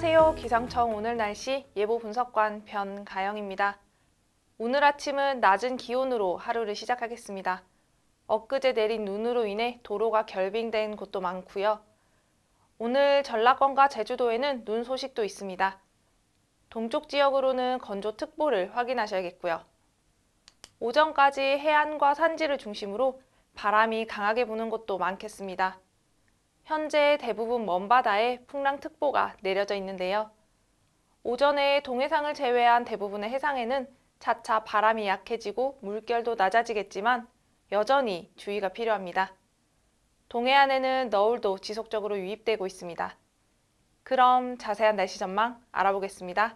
안녕하세요. 기상청 오늘 날씨 예보 분석관 변가영입니다. 오늘 아침은 낮은 기온으로 하루를 시작하겠습니다. 엊그제 내린 눈으로 인해 도로가 결빙된 곳도 많고요. 오늘 전라권과 제주도에는 눈 소식도 있습니다. 동쪽 지역으로는 건조특보를 확인하셔야겠고요. 오전까지 해안과 산지를 중심으로 바람이 강하게 부는 곳도 많겠습니다. 현재 대부분 먼바다에 풍랑특보가 내려져 있는데요. 오전에 동해상을 제외한 대부분의 해상에는 차차 바람이 약해지고 물결도 낮아지겠지만 여전히 주의가 필요합니다. 동해안에는 너울도 지속적으로 유입되고 있습니다. 그럼 자세한 날씨 전망 알아보겠습니다.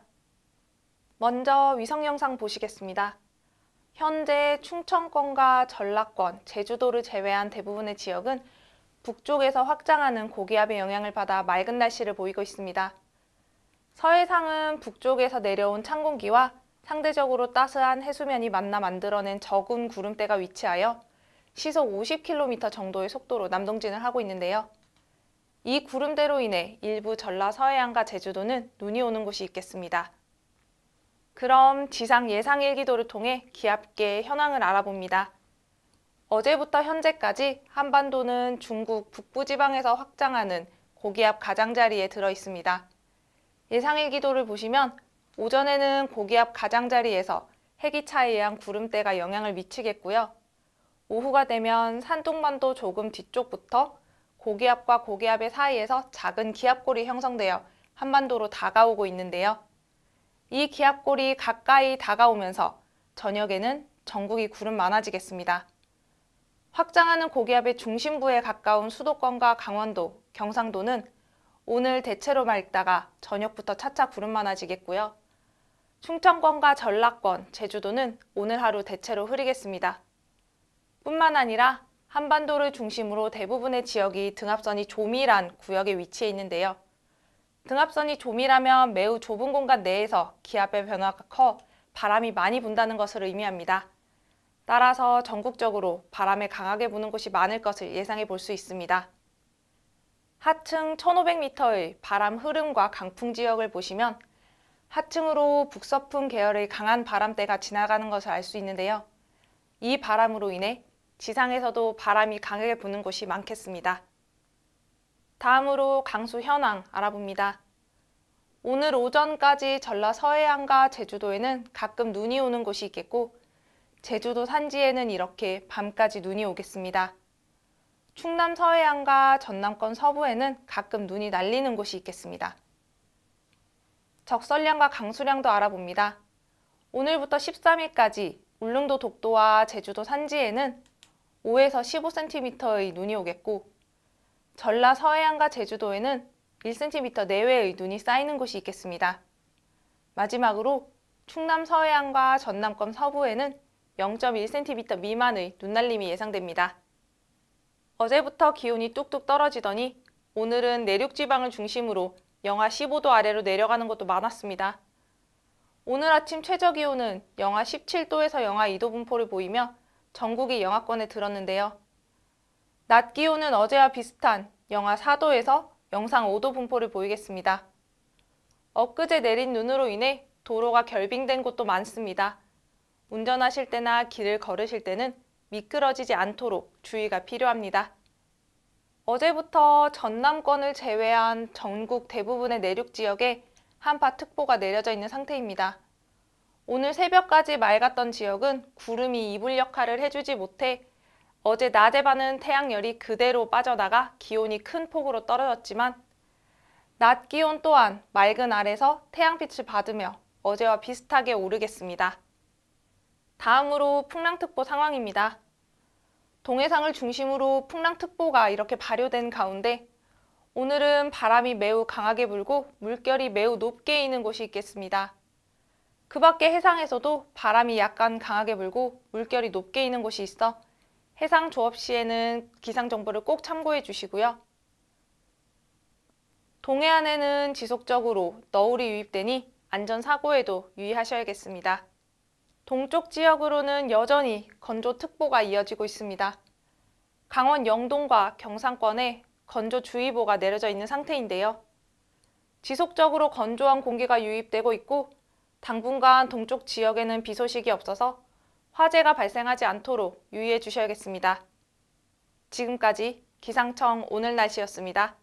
먼저 위성 영상 보시겠습니다. 현재 충청권과 전라권, 제주도를 제외한 대부분의 지역은 북쪽에서 확장하는 고기압의 영향을 받아 맑은 날씨를 보이고 있습니다. 서해상은 북쪽에서 내려온 찬 공기와 상대적으로 따스한 해수면이 만나 만들어낸 적은 구름대가 위치하여 시속 50km 정도의 속도로 남동진을 하고 있는데요. 이 구름대로 인해 일부 전라 서해안과 제주도는 눈이 오는 곳이 있겠습니다. 그럼 지상 예상 일기도를 통해 기압계의 현황을 알아봅니다. 어제부터 현재까지 한반도는 중국 북부 지방에서 확장하는 고기압 가장자리에 들어 있습니다. 예상의 기도를 보시면 오전에는 고기압 가장자리에서 해기차에 의한 구름대가 영향을 미치겠고요. 오후가 되면 산둥반도 조금 뒤쪽부터 고기압과 고기압의 사이에서 작은 기압골이 형성되어 한반도로 다가오고 있는데요. 이 기압골이 가까이 다가오면서 저녁에는 전국이 구름 많아지겠습니다. 확장하는 고기압의 중심부에 가까운 수도권과 강원도, 경상도는 오늘 대체로 맑다가 저녁부터 차차 구름 많아지겠고요. 충청권과 전라권, 제주도는 오늘 하루 대체로 흐리겠습니다. 뿐만 아니라 한반도를 중심으로 대부분의 지역이 등압선이 조밀한 구역에 위치해 있는데요. 등압선이 조밀하면 매우 좁은 공간 내에서 기압의 변화가 커 바람이 많이 분다는 것을 의미합니다. 따라서 전국적으로 바람이 강하게 부는 곳이 많을 것을 예상해 볼 수 있습니다. 하층 1500m의 바람 흐름과 강풍 지역을 보시면 하층으로 북서풍 계열의 강한 바람대가 지나가는 것을 알 수 있는데요. 이 바람으로 인해 지상에서도 바람이 강하게 부는 곳이 많겠습니다. 다음으로 강수 현황 알아봅니다. 오늘 오전까지 전라 서해안과 제주도에는 가끔 눈이 오는 곳이 있겠고 제주도 산지에는 이렇게 밤까지 눈이 오겠습니다. 충남 서해안과 전남권 서부에는 가끔 눈이 날리는 곳이 있겠습니다. 적설량과 강수량도 알아봅니다. 오늘부터 13일까지 울릉도 독도와 제주도 산지에는 5에서 15cm의 눈이 오겠고 전라 서해안과 제주도에는 1cm 내외의 눈이 쌓이는 곳이 있겠습니다. 마지막으로 충남 서해안과 전남권 서부에는 0.1cm 미만의 눈날림이 예상됩니다. 어제부터 기온이 뚝뚝 떨어지더니 오늘은 내륙지방을 중심으로 영하 15도 아래로 내려가는 것도 많았습니다. 오늘 아침 최저기온은 영하 17도에서 영하 2도 분포를 보이며 전국이 영하권에 들었는데요. 낮 기온은 어제와 비슷한 영하 4도에서 영상 5도 분포를 보이겠습니다. 엊그제 내린 눈으로 인해 도로가 결빙된 곳도 많습니다. 운전하실 때나 길을 걸으실 때는 미끄러지지 않도록 주의가 필요합니다. 어제부터 전남권을 제외한 전국 대부분의 내륙 지역에 한파특보가 내려져 있는 상태입니다. 오늘 새벽까지 맑았던 지역은 구름이 이불 역할을 해주지 못해 어제 낮에 반은 태양열이 그대로 빠져나가 기온이 큰 폭으로 떨어졌지만 낮 기온 또한 맑은 아래서 태양빛을 받으며 어제와 비슷하게 오르겠습니다. 다음으로 풍랑특보 상황입니다. 동해상을 중심으로 풍랑특보가 이렇게 발효된 가운데 오늘은 바람이 매우 강하게 불고 물결이 매우 높게 있는 곳이 있겠습니다. 그 밖에 해상에서도 바람이 약간 강하게 불고 물결이 높게 있는 곳이 있어 해상 조업 시에는 기상 정보를 꼭 참고해 주시고요. 동해안에는 지속적으로 너울이 유입되니 안전사고에도 유의하셔야겠습니다. 동쪽 지역으로는 여전히 건조특보가 이어지고 있습니다. 강원 영동과 경상권에 건조주의보가 내려져 있는 상태인데요. 지속적으로 건조한 공기가 유입되고 있고 당분간 동쪽 지역에는 비 소식이 없어서 화재가 발생하지 않도록 유의해 주셔야겠습니다. 지금까지 기상청 오늘 날씨였습니다.